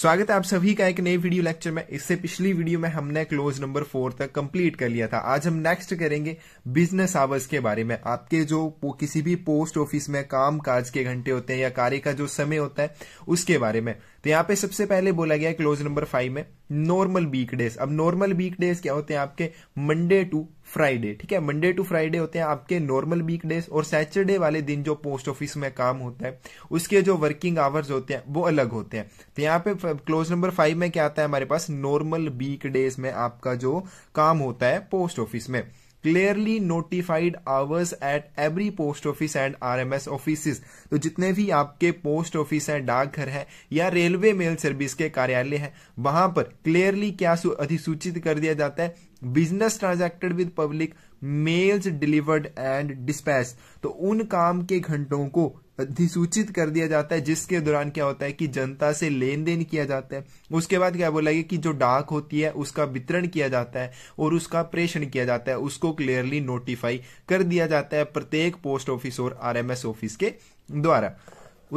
स्वागत है आप सभी का एक नए वीडियो लेक्चर में इससे पिछली वीडियो में हमने क्लोज नंबर फोर तक कंप्लीट कर लिया था आज हम नेक्स्ट करेंगे बिजनेस आवर्स के बारे में आपके जो किसी भी पोस्ट ऑफिस में काम काज के घंटे होते हैं या कार्य का जो समय होता है उसके बारे में तो यहाँ पे सबसे पहले बोला गया क्लोज नंबर फाइव में नॉर्मल वीक डेज अब नॉर्मल वीक डेज क्या होते हैं आपके मंडे टू फ्राइडे ठीक है मंडे टू फ्राइडे होते हैं आपके नॉर्मल वीक डेज और सैटरडे वाले दिन जो पोस्ट ऑफिस में काम होता है उसके जो वर्किंग आवर्स होते हैं वो अलग होते हैं तो यहाँ पे क्लोज नंबर फाइव में क्या आता है हमारे पास नॉर्मल वीक डेज में आपका जो काम होता है पोस्ट ऑफिस में clearly notified hours at every post office and RMS offices तो जितने भी आपके पोस्ट ऑफिस हैं डाकघर है या रेलवे मेल सर्विस के कार्यालय हैं वहां पर क्लियरली क्या अधिसूचित कर दिया जाता है business transacted with public mails delivered and dispatch तो उन काम के घंटों को अधिसूचित कर दिया जाता है जिसके दौरान क्या होता है कि जनता से लेन देन किया जाता है उसके बाद क्या बोला गया कि जो डाक होती है उसका वितरण किया जाता है और उसका प्रेषण किया जाता है उसको क्लियरली नोटिफाई कर दिया जाता है प्रत्येक पोस्ट ऑफिस और आरएमएस ऑफिस के द्वारा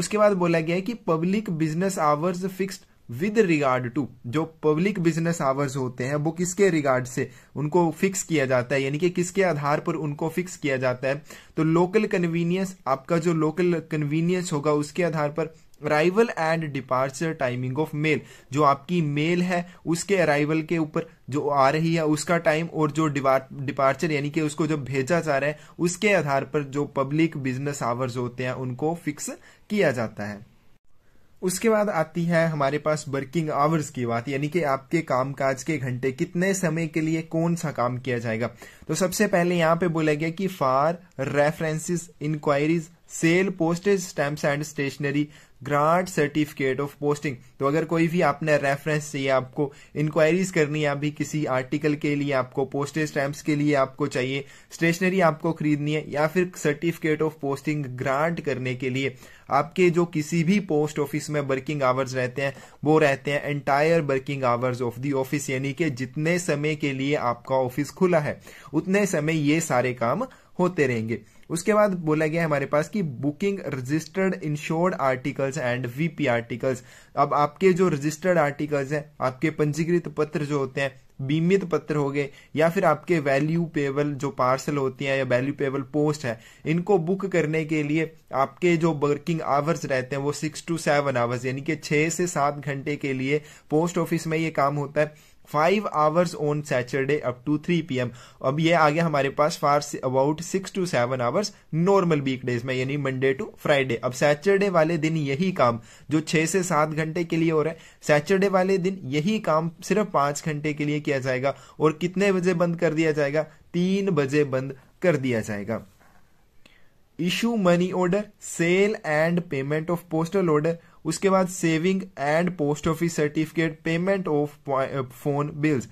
उसके बाद बोला गया है कि public business hours fixed with regard to जो पब्लिक बिजनेस आवर्स होते हैं वो किसके रिगार्ड से उनको फिक्स किया जाता है यानी कि किसके आधार पर उनको फिक्स किया जाता है तो लोकल कन्वीनियंस आपका जो लोकल कन्वीनियंस होगा उसके आधार पर arrival and departure timing of mail जो आपकी मेल है उसके अराइवल के ऊपर जो आ रही है उसका टाइम और जो डिपार्चर यानी कि उसको जब भेजा जा रहा है उसके आधार पर जो पब्लिक बिजनेस आवर्स होते हैं उनको फिक्स किया जाता है उसके बाद आती है हमारे पास वर्किंग आवर्स की बात यानी कि आपके कामकाज के घंटे कितने समय के लिए कौन सा काम किया जाएगा तो सबसे पहले यहाँ पे बोला गया कि for references inquiries sale postage stamps and stationery grant certificate of posting तो अगर कोई भी आपने रेफरेंस चाहिए आपको इंक्वायरीज करनी है अभी किसी आर्टिकल के लिए आपको पोस्टेज स्टैम्प के लिए आपको चाहिए स्टेशनरी आपको खरीदनी है या फिर सर्टिफिकेट ऑफ पोस्टिंग ग्रांट करने के लिए आपके जो किसी भी पोस्ट ऑफिस में वर्किंग आवर्स रहते हैं वो रहते हैं entire working hours of the office यानी कि जितने समय के लिए आपका ऑफिस खुला है उतने समय ये सारे काम होते रहेंगे उसके बाद बोला गया हमारे पास कि booking registered insured articles and VP articles अब आपके जो रजिस्टर्ड आर्टिकल्स हैं आपके पंजीकृत पत्र जो होते हैं बीमित पत्र हो गए या फिर आपके वैल्यू पेबल जो पार्सल होती हैं या वैल्यू पेबल पोस्ट है इनको बुक करने के लिए आपके जो वर्किंग आवर्स रहते हैं वो सिक्स टू सेवन आवर्स यानी कि छह से सात घंटे के लिए पोस्ट ऑफिस में ये काम होता है five hours on Saturday up to three P अब ये आ गया हमारे पास for about six to seven hours normal weekdays में यानी मंडे टू फ्राइडे अब सैटरडे वाले दिन यही काम जो छह से सात घंटे के लिए हो रहा है सैटरडे वाले दिन यही काम सिर्फ पांच घंटे के लिए किया जाएगा और कितने बजे बंद कर दिया जाएगा तीन बजे बंद कर दिया जाएगा issue money order sale and payment of postal order उसके बाद saving and post office certificate payment of phone bills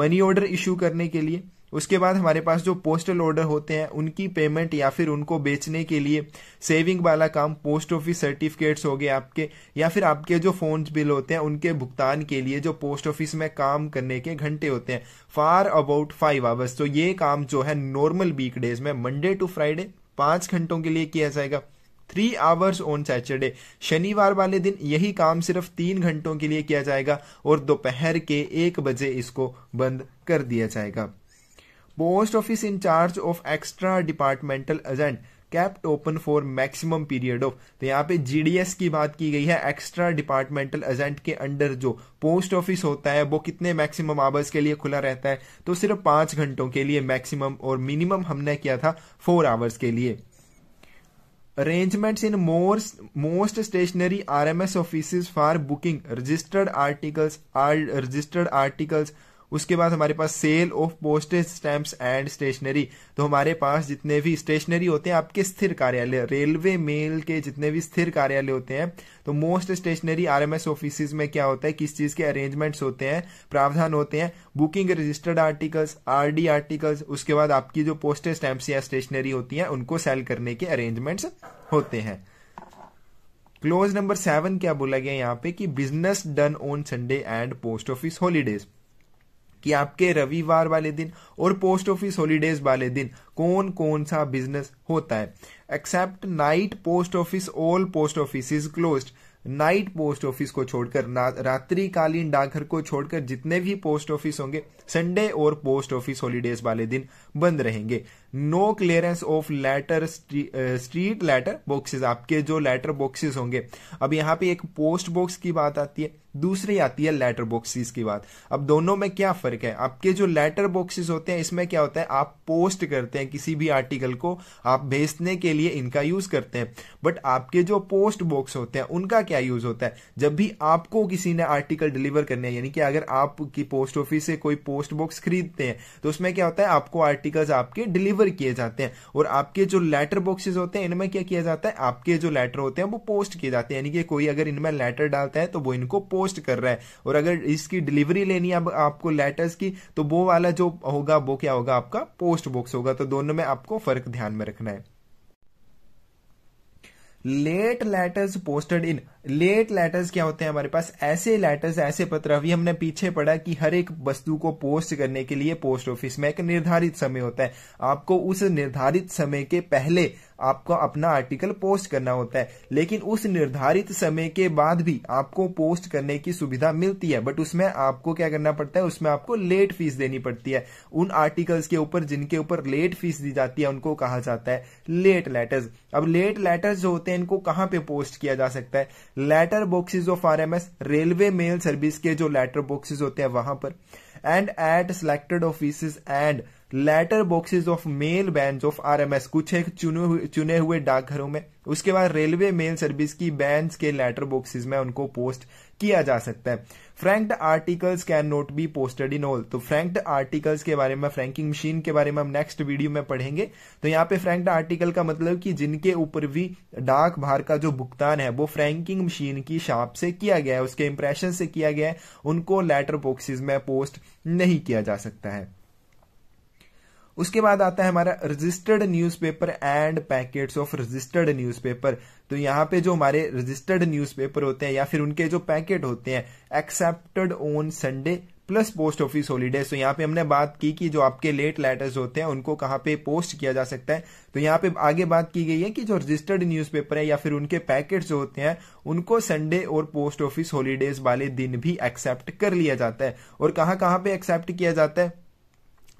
money order issue करने के लिए उसके बाद हमारे पास जो पोस्टल ऑर्डर होते हैं उनकी पेमेंट या फिर उनको बेचने के लिए सेविंग वाला काम पोस्ट ऑफिस सर्टिफिकेट्स हो गए आपके या फिर आपके जो फोन बिल होते हैं उनके भुगतान के लिए जो पोस्ट ऑफिस में काम करने के घंटे होते हैं फार अबाउट फाइव आवर्स तो ये काम जो है नॉर्मल वीक डेज में मंडे टू फ्राइडे पांच घंटों के लिए किया जाएगा थ्री आवर्स ऑन सैटरडे शनिवार वाले दिन यही काम सिर्फ तीन घंटों के लिए किया जाएगा और दोपहर के एक बजे इसको बंद कर दिया जाएगा post office incharge of extra departmental agent kept open for maximum period of तो यहाँ पे जीडीएस की बात की गई है एक्स्ट्रा डिपार्टमेंटल एजेंट के अंडर जो पोस्ट ऑफिस होता है वो कितने मैक्सिमम आवर्स के लिए खुला रहता है तो सिर्फ पांच घंटों के लिए मैक्सिमम और मिनिमम हमने किया था फोर आवर्स के लिए arrangements in most, most stationary RMS offices for booking registered articles, registered articles उसके बाद हमारे पास sale of postage stamp and stationery तो हमारे पास जितने भी स्टेशनरी होते हैं आपके स्थिर कार्यालय रेलवे मेल के जितने भी स्थिर कार्यालय होते हैं तो मोस्ट स्टेशनरी आरएमएस ऑफिस में क्या होता है किस चीज के अरेंजमेंट्स होते हैं प्रावधान होते हैं booking registered articles RD articles उसके बाद आपकी जो पोस्टेज स्टैंप्स या स्टेशनरी होती है उनको सेल करने के अरेंजमेंट्स होते हैं क्लोज नंबर सेवन क्या बोला गया यहाँ पे कि business done on Sunday and post office holidays कि आपके रविवार वाले दिन और पोस्ट ऑफिस हॉलीडेज वाले दिन कौन कौन सा बिजनेस होता है except night post office all post office is close night post office को छोड़कर रात्रि कालीन डाकघर को छोड़कर जितने भी पोस्ट ऑफिस होंगे संडे और पोस्ट ऑफिस हॉलीडेज वाले दिन बंद रहेंगे no clearance of letter street letter boxes आपके जो लेटर बॉक्सेस होंगे अब यहां पे एक पोस्ट बॉक्स की बात आती है दूसरी आती है लेटर बॉक्सेस की बात अब दोनों में क्या फर्क है आपके जो लेटर बॉक्सेस होते हैं इसमें क्या होता है आप पोस्ट करते हैं किसी भी आर्टिकल को आप भेजने के लिए इनका यूज करते हैं बट आपके जो पोस्ट बॉक्स होते हैं उनका क्या यूज होता है जब भी आपको किसी ने आर्टिकल डिलीवर करने है यानी कि अगर आपकी पोस्ट ऑफिस से कोई पोस्ट बॉक्स खरीदते हैं तो उसमें क्या होता है आपको आर्टिकल्स आपके डिलीवर डिलीवर किए जाते हैं और आपके जो लेटर बॉक्सेस होते हैं इनमें क्या किया जाता है आपके जो लेटर होते हैं वो पोस्ट किए जाते हैं यानी कि कोई अगर इनमें लेटर डालता है तो वो इनको पोस्ट कर रहा है और अगर इसकी डिलीवरी लेनी है आपको लेटर्स की तो वो वाला जो होगा वो क्या होगा आपका पोस्ट बॉक्स होगा तो दोनों में आपको फर्क ध्यान में रखना है late letters posted in late letters क्या होते हैं हमारे पास ऐसे लेटर्स ऐसे पत्र अभी हमने पीछे पढ़ा कि हर एक वस्तु को पोस्ट करने के लिए पोस्ट ऑफिस में एक निर्धारित समय होता है आपको उस निर्धारित समय के पहले आपको अपना आर्टिकल पोस्ट करना होता है लेकिन उस निर्धारित समय के बाद भी आपको पोस्ट करने की सुविधा मिलती है बट उसमें आपको क्या करना पड़ता है उसमें आपको लेट फीस देनी पड़ती है उन आर्टिकल्स के ऊपर जिनके ऊपर लेट फीस दी जाती है उनको कहा जाता है लेट लेटर्स अब लेट लेटर्स जो होते हैं इनको कहां पे पोस्ट किया जा सकता है letter boxes of RMS railway mail service के जो लेटर बॉक्सेज होते हैं वहां पर and at selected office and letter boxes of mail band of RMS कुछ एक चुने हुए चुने हुए डाकघरों में उसके बाद रेलवे मेल सर्विस की बैंड के लेटर बॉक्सिस में उनको पोस्ट किया जा सकता है franked articles cannot be posted in all तो फ्रैंक्ड आर्टिकल्स के बारे में फ्रेंकिंग मशीन के बारे में हम नेक्स्ट वीडियो में पढ़ेंगे तो यहाँ पे फ्रैंक्ड आर्टिकल का मतलब कि जिनके ऊपर भी डाक भार का जो भुगतान है वो फ्रेंकिंग मशीन की शाप से किया गया है उसके इंप्रेशन से किया गया है उनको लेटर बॉक्सिस में पोस्ट नहीं किया जा सकता है उसके बाद आता है हमारा registered newspaper and packets of registered newspaper तो यहाँ पे जो हमारे रजिस्टर्ड न्यूज़पेपर होते हैं या फिर उनके जो पैकेट होते हैं accepted on Sunday plus post office holiday तो यहाँ पे हमने बात की कि जो आपके लेट लेटर्स होते हैं उनको कहाँ पे पोस्ट किया जा सकता है तो यहाँ पे आगे बात की गई है कि जो रजिस्टर्ड न्यूज़पेपर है या फिर उनके पैकेट जो होते हैं उनको संडे और पोस्ट ऑफिस हॉलीडेज वाले दिन भी एक्सेप्ट कर लिया जाता है और कहाँ कहाँ पे एक्सेप्ट किया जाता है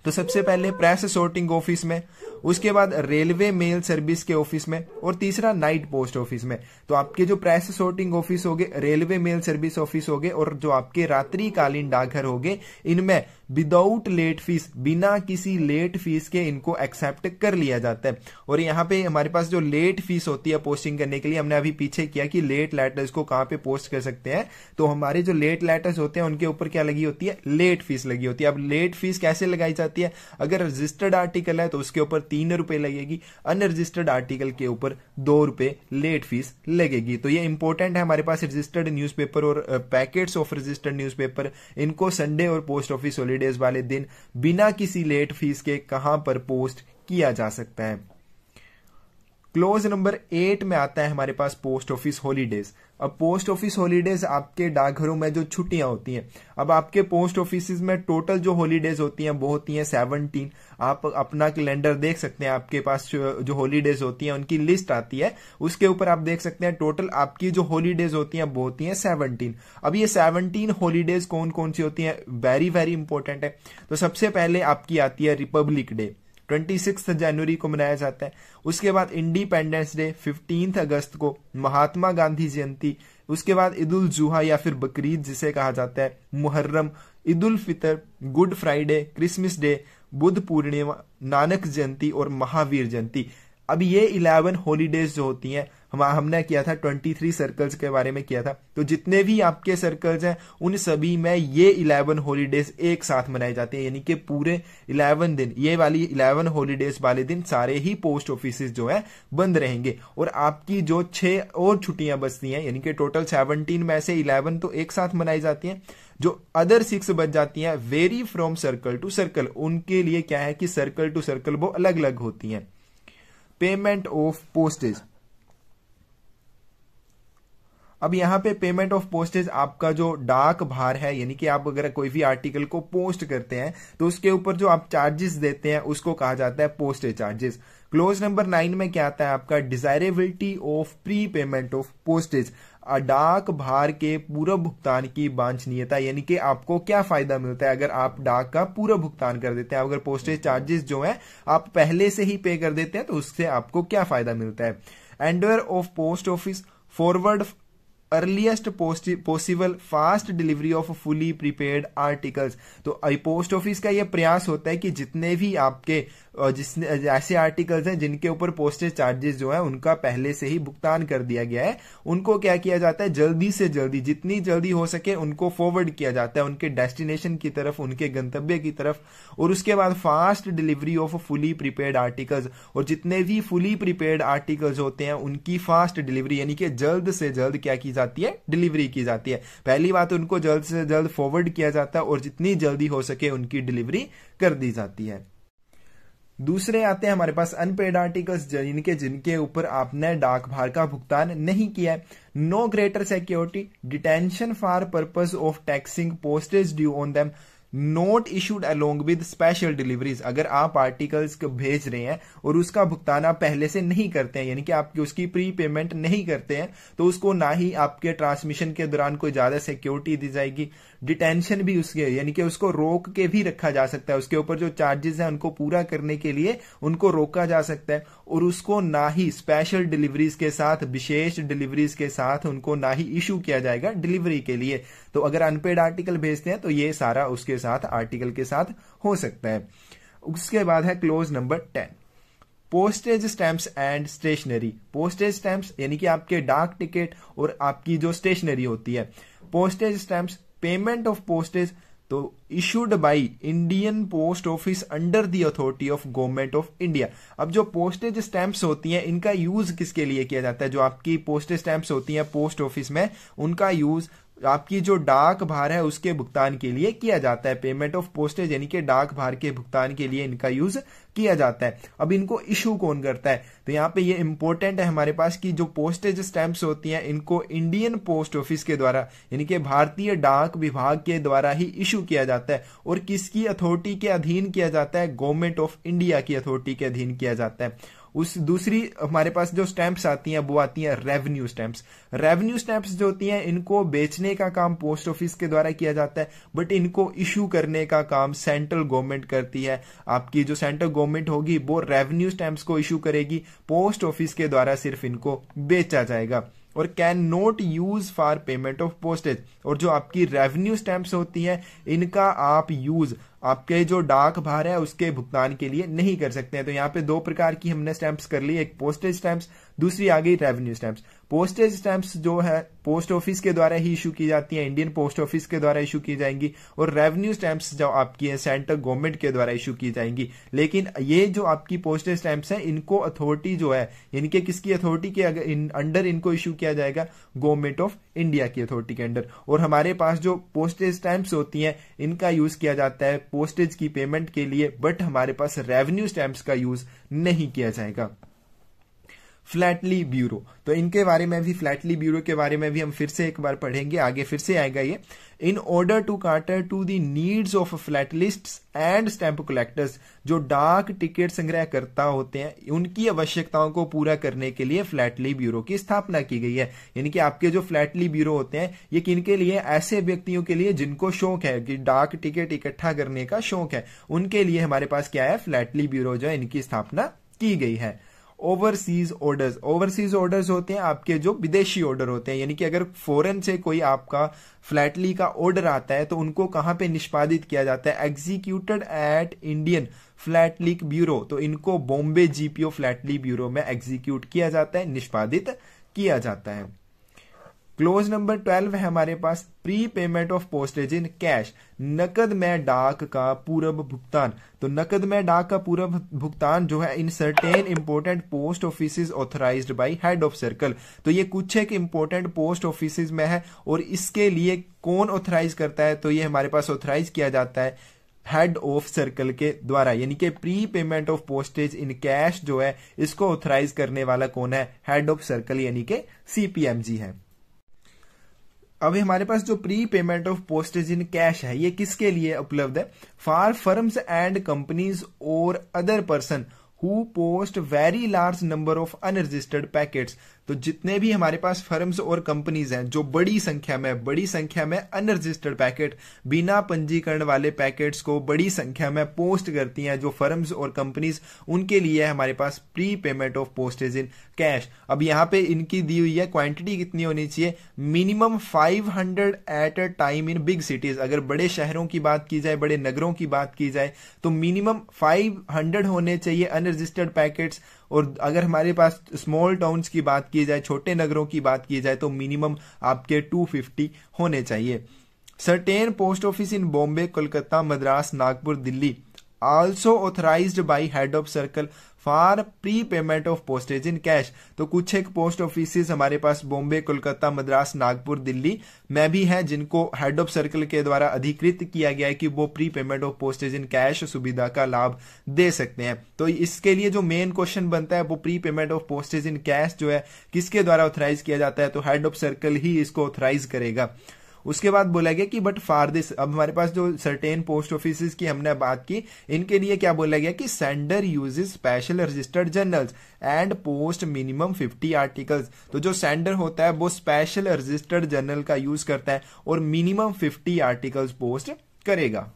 तो सबसे पहले प्रेस सोर्टिंग ऑफिस में उसके बाद रेलवे मेल सर्विस के ऑफिस में और तीसरा नाइट पोस्ट ऑफिस में तो आपके जो प्रेस सोर्टिंग ऑफिस हो गए रेलवे मेल सर्विस ऑफिस हो गए और जो आपके रात्रिकालीन डाकघर हो गए इनमें विदाउट लेट फीस बिना किसी लेट फीस के इनको एक्सेप्ट कर लिया जाता है और यहाँ पे हमारे पास जो लेट फीस होती है पोस्टिंग करने के लिए हमने अभी पीछे किया कि लेट लेटर्स को कहाँ पे पोस्ट कर सकते हैं तो हमारे जो लेट लेटर्स होते हैं उनके ऊपर क्या लगी होती है लेट फीस लगी होती है अब लेट फीस कैसे लगाई जाती है अगर रजिस्टर्ड आर्टिकल है तो उसके ऊपर तीन रुपए लगेगी अनरजिस्टर्ड आर्टिकल के ऊपर दो रुपए लेट फीस लगेगी तो ये इंपॉर्टेंट है हमारे पास रजिस्टर्ड न्यूज़पेपर और पैकेट्स ऑफ रजिस्टर्ड न्यूज़पेपर इनको संडे और पोस्ट ऑफिस हॉलीडेज वाले दिन बिना किसी लेट फीस के कहां पर पोस्ट किया जा सकता है क्लोज नंबर एट में आता है हमारे पास पोस्ट ऑफिस हॉलीडेज अब पोस्ट ऑफिस हॉलीडेज आपके डाकघरों में जो छुट्टियां होती हैं अब आपके पोस्ट ऑफिस में टोटल जो हॉलीडेज होती हैं वो होती हैं सेवनटीन आप अपना कैलेंडर देख सकते हैं आपके पास जो हॉलीडेज होती हैं उनकी लिस्ट आती है उसके ऊपर आप देख सकते हैं टोटल आपकी जो हॉलीडेज होती हैं वो होती हैं सेवनटीन अब ये सेवनटीन हॉलीडेज कौन कौन सी होती हैं वेरी वेरी इंपॉर्टेंट है तो सबसे पहले आपकी आती है रिपब्लिक डे ट्वेंटी सिक्स जनवरी को मनाया जाता है उसके बाद इंडिपेंडेंस डे फिफ्टींथ अगस्त को महात्मा गांधी जयंती उसके बाद ईद उल जुहा या फिर बकरीद जिसे कहा जाता है Muharram Eid ul Fitr Good Friday Christmas Day Buddha Purnima Nanak Jayanti और महावीर जयंती अब ये इलेवन हॉलीडेज जो होती हैं हम हमने किया था 23 सर्कल्स के बारे में किया था तो जितने भी आपके सर्कल्स हैं उन सभी में ये 11 हॉलीडेज एक साथ मनाए जाते हैं यानी कि पूरे 11 दिन ये वाली 11 हॉलीडेज वाले दिन सारे ही पोस्ट ऑफिस जो है बंद रहेंगे और आपकी जो छह और छुट्टियां बचती हैं यानी कि टोटल 17 में से 11 तो एक साथ मनाई जाती है जो अदर सिक्स बच जाती हैं vary from circle to circle उनके लिए क्या है कि सर्कल टू सर्कल वो अलग अलग होती है पेमेंट ऑफ पोस्टेज अब यहाँ पे पेमेंट ऑफ पोस्टेज आपका जो डाक भार है यानी कि आप अगर कोई भी आर्टिकल को पोस्ट करते हैं तो उसके ऊपर जो आप चार्जेस देते हैं उसको कहा जाता है postage charges clause number nine में क्या आता है आपका desirability of prepayment of postage डाक भार के पूरा भुगतान की वांछनीयता यानी कि आपको क्या फायदा मिलता है अगर आप डाक का पूरा भुगतान कर देते हैं अगर पोस्टेज चार्जेस जो है आप पहले से ही पे कर देते हैं तो उससे आपको क्या फायदा मिलता है endeavour of post office forward earliest possible fast delivery of fully prepaid articles तो पोस्ट ऑफिस का यह प्रयास होता है कि जितने भी आपके जिसने ऐसे आर्टिकल्स हैं जिनके ऊपर पोस्टेज चार्जेस जो है उनका पहले से ही भुगतान कर दिया गया है उनको क्या किया जाता है जल्दी से जल्दी जितनी जल्दी हो सके उनको फॉरवर्ड किया जाता है उनके डेस्टिनेशन की तरफ उनके गंतव्य की तरफ और उसके बाद fast delivery of fully prepaid articles और जितने भी फुली प्रीपेड आर्टिकल्स होते हैं उनकी फास्ट डिलीवरी यानी कि जल्द से जल्द क्या की जाती है डिलीवरी की जाती है पहली बात उनको जल्द से जल्द फॉरवर्ड किया जाता है और जितनी जल्दी हो सके उनकी डिलीवरी कर दी जाती है दूसरे आते हैं हमारे पास अनपेड आर्टिकल्स जिनके जिनके ऊपर आपने डाक भार का भुगतान नहीं किया है no greater security detention for purpose of taxing postage due on them not issued along with special deliveries अगर आप आर्टिकल्स को भेज रहे हैं और उसका भुगतान आप पहले से नहीं करते हैं यानी कि आप उसकी प्री पेमेंट नहीं करते हैं तो उसको ना ही आपके ट्रांसमिशन के दौरान कोई ज्यादा सिक्योरिटी दी जाएगी डिटेंशन भी उसके यानी कि उसको रोक के भी रखा जा सकता है उसके ऊपर जो चार्जेस है उनको पूरा करने के लिए उनको रोका जा सकता है और उसको ना ही स्पेशल डिलीवरीज के साथ विशेष डिलीवरीज के साथ उनको ना ही इश्यू किया जाएगा डिलीवरी के लिए तो अगर अनपेड आर्टिकल भेजते हैं तो ये सारा उसके साथ आर्टिकल के साथ हो सकता है उसके बाद है clause number ten postage stamps and stationery postage stamps यानी कि आपके डाक टिकट और आपकी जो स्टेशनरी होती है postage stamps payment of postage तो issued by Indian post office under the authority of government of India अब जो पोस्टेज स्टैंप्स होती हैं इनका यूज किसके लिए किया जाता है जो आपकी पोस्टेज स्टैंप्स होती हैं पोस्ट ऑफिस में उनका यूज आपकी जो डाक भार है उसके भुगतान के लिए किया जाता है पेमेंट ऑफ पोस्टेज यानी कि डाक भार के भुगतान के लिए इनका यूज किया जाता है अब इनको इशू कौन करता है तो यहाँ पे ये इंपॉर्टेंट है हमारे पास कि जो पोस्टेज स्टैंप्स होती हैं इनको इंडियन पोस्ट ऑफिस के द्वारा यानी कि भारतीय डाक विभाग के द्वारा ही इशू किया जाता है और किसकी अथॉरिटी के अधीन किया जाता है गवर्नमेंट ऑफ इंडिया की अथॉरिटी के अधीन किया जाता है उस दूसरी हमारे पास जो स्टैंप्स आती हैं वो आती हैं रेवेन्यू स्टैंप्स रेवेन्यू स्टैंप्स जो होती हैं इनको बेचने का काम पोस्ट ऑफिस के द्वारा किया जाता है बट इनको इश्यू करने का काम सेंट्रल गवर्नमेंट करती है आपकी जो सेंट्रल गवर्नमेंट होगी वो रेवेन्यू स्टैंप्स को इश्यू करेगी पोस्ट ऑफिस के द्वारा सिर्फ इनको बेचा जाएगा और cannot use for payment of postage और जो आपकी रेवेन्यू स्टैंप्स होती हैं इनका आप यूज आपके जो डाक भार है उसके भुगतान के लिए नहीं कर सकते हैं तो यहाँ पे दो प्रकार की हमने स्टैंप्स कर ली एक पोस्टेज स्टैंप्स दूसरी आ गई रेवेन्यू स्टैंप्स पोस्टेज स्टैंप्स जो है पोस्ट ऑफिस के द्वारा ही इशू की जाती है इंडियन पोस्ट ऑफिस के द्वारा इशू की जाएंगी और रेवेन्यू स्टैंप्स जो आपकी है सेंट्रल गवर्नमेंट के द्वारा इशू की जाएंगी लेकिन ये जो आपकी पोस्टेज स्टैंप्स है इनको अथॉरिटी जो है इनके किसकी अथॉरिटी के अंडर इनको इशू किया जाएगा गवर्नमेंट ऑफ इंडिया की अथॉरिटी के अंडर और हमारे पास जो पोस्टेज स्टैंप्स होती है इनका यूज किया जाता है पोस्टेज की पेमेंट के लिए बट हमारे पास रेवेन्यू स्टैंप्स का यूज नहीं किया जाएगा फ्लैटली ब्यूरो तो इनके बारे में भी फ्लैटली ब्यूरो के बारे में भी हम फिर से एक बार पढ़ेंगे आगे फिर से आएगा ये in order to cater to the needs of philatelists and stamp collectors जो डाक टिकट संग्रह करता होते हैं उनकी आवश्यकताओं को पूरा करने के लिए फ्लैटली ब्यूरो की स्थापना की गई है यानी कि आपके जो फ्लैटली ब्यूरो होते हैं ये किनके लिए ऐसे व्यक्तियों के लिए जिनको शौक है कि डाक टिकट इकट्ठा करने का शौक है उनके लिए हमारे पास क्या है फ्लैटली ब्यूरो जो है इनकी स्थापना की गई है ओवरसीज ऑर्डर्स ओवरसीज ऑर्डर्स होते हैं आपके जो विदेशी ऑर्डर होते हैं यानी कि अगर फॉरेन से कोई आपका फ्लैटली का ऑर्डर आता है तो उनको कहाँ पे निष्पादित किया जाता है executed at Indian philately bureau तो इनको बॉम्बे जीपीओ फ्लैटली ब्यूरो में एग्जीक्यूट किया जाता है निष्पादित किया जाता है क्लोज नंबर ट्वेल्व है हमारे पास prepayment of postage in cash नकद में डाक का पूर्व भुगतान तो नकद में डाक का पूर्व भुगतान जो है in certain important post office authorise by head of circle तो ये कुछ एक इंपोर्टेंट पोस्ट ऑफिस में है और इसके लिए कौन ऑथराइज करता है तो ये हमारे पास ऑथराइज किया जाता है हेड ऑफ सर्कल के द्वारा यानी कि prepayment of postage in cash जो है इसको ऑथराइज करने वाला कौन है हेड ऑफ सर्कल यानी के सीपीएमजी है अभी हमारे पास जो prepayment of postage in cash है ये किसके लिए उपलब्ध है फॉर फर्म्स एंड कंपनीज और other person who post very large number of unregistered packets तो जितने भी हमारे पास फर्म्स और कंपनीज हैं जो बड़ी संख्या में बड़ी संख्या में अनरजिस्टर्ड पैकेट बिना पंजीकरण वाले पैकेट्स को बड़ी संख्या में पोस्ट करती हैं जो फर्म्स और कंपनीज उनके लिए है हमारे पास prepayment of postage in cash अब यहां पे इनकी दी हुई है क्वांटिटी कितनी होनी चाहिए minimum 500 at a time in big cities अगर बड़े शहरों की बात की जाए बड़े नगरों की बात की जाए तो मिनिमम फाइव होने चाहिए अनरजिस्टर्ड पैकेट्स और अगर हमारे पास स्मॉल टाउन्स की बात की जाए छोटे नगरों की बात की जाए तो मिनिमम आपके 250 होने चाहिए certain post office in Bombay Kolkata Madras Nagpur Delhi also authorise by head of circle for prepayment of postage in cash तो कुछ एक पोस्ट ऑफिस हमारे पास बॉम्बे कोलकाता मद्रास नागपुर दिल्ली में भी है जिनको हेड ऑफ सर्कल के द्वारा अधिकृत किया गया है कि वो prepayment of postage in cash सुविधा का लाभ दे सकते हैं तो इसके लिए जो मेन क्वेश्चन बनता है वो prepayment of postage in cash जो है किसके द्वारा ऑथराइज किया जाता है तो हेड ऑफ सर्कल ही इसको ऑथराइज करेगा उसके बाद बोला गया कि बट फार दिस अब हमारे पास जो सर्टेन पोस्ट ऑफिस की हमने बात की इनके लिए क्या बोला गया कि sender uses special registered journals and post minimum 50 articles तो जो सेंडर होता है वो स्पेशल रजिस्टर्ड जर्नल का यूज करता है और मिनिमम 50 आर्टिकल्स पोस्ट करेगा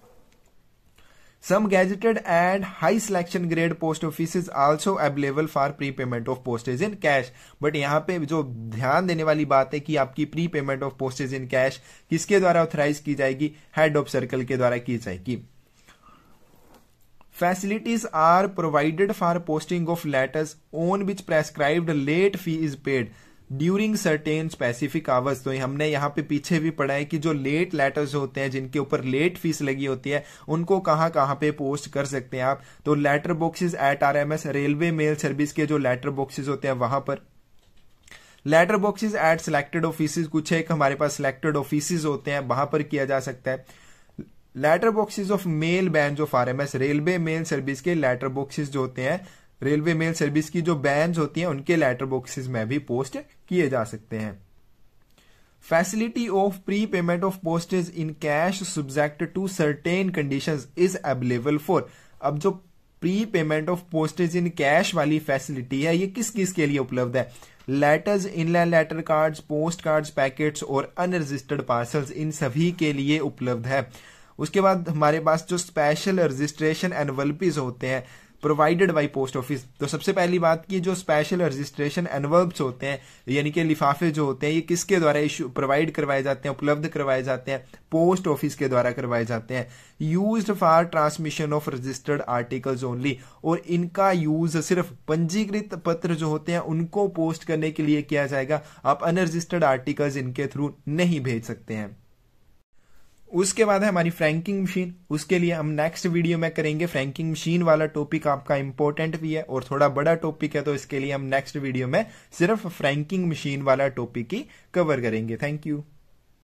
Some gazetted and high selection grade post offices also available for prepayment of postage in cash. But यहाँ पे जो ध्यान देने वाली बात है कि आपकी prepayment of postage in cash किसके द्वारा authorized की जाएगी head of circle के द्वारा की जाएगी facilities are provided for posting of letters on which prescribed late fee is paid during certain specific hours तो हमने यहाँ पे पीछे भी पढ़ा है कि जो लेट लेटर्स होते हैं जिनके ऊपर लेट फीस लगी होती है उनको कहाँ कहाँ पे पोस्ट कर सकते हैं आप तो letter boxes at R M S railway mail service के जो लेटर बॉक्सेस होते हैं वहां पर letter boxes at selected office कुछ एक हमारे पास सिलेक्टेड ऑफिस होते हैं वहां पर किया जा सकता है letter boxes of mail band of R M S railway mail service के लेटर बॉक्सेस जो होते हैं रेलवे मेल सर्विस की जो बैन होती हैं उनके लेटर बॉक्सेस में भी पोस्ट किए जा सकते हैं facility of prepayment of postage in cash subject to certain condition is available for अब जो prepayment of postage in cash वाली फैसिलिटी है ये किस किस के लिए उपलब्ध है letters land letter card post card packet और अनरजिस्टर्ड पार्सल इन सभी के लिए उपलब्ध है उसके बाद हमारे पास जो स्पेशल रजिस्ट्रेशन एनवल्पीज होते हैं प्रोवाइडेड बाई पोस्ट ऑफिस तो सबसे पहली बात की जो स्पेशल रजिस्ट्रेशन एनवर्ब्स होते हैं यानी कि लिफाफे जो होते हैं ये किसके द्वारा इश्यू प्रोवाइड करवाए जाते हैं उपलब्ध करवाए जाते हैं पोस्ट ऑफिस के द्वारा करवाए जाते हैं use for transmission of registered articles only और इनका यूज सिर्फ पंजीकृत पत्र जो होते हैं उनको पोस्ट करने के लिए किया जाएगा आप अनरजिस्टर्ड आर्टिकल्स इनके थ्रू नहीं भेज सकते हैं उसके बाद है हमारी फ्रैंकिंग मशीन उसके लिए हम नेक्स्ट वीडियो में करेंगे फ्रैंकिंग मशीन वाला टॉपिक आपका इंपॉर्टेंट भी है और थोड़ा बड़ा टॉपिक है तो इसके लिए हम नेक्स्ट वीडियो में सिर्फ फ्रैंकिंग मशीन वाला टॉपिक ही कवर करेंगे थैंक यू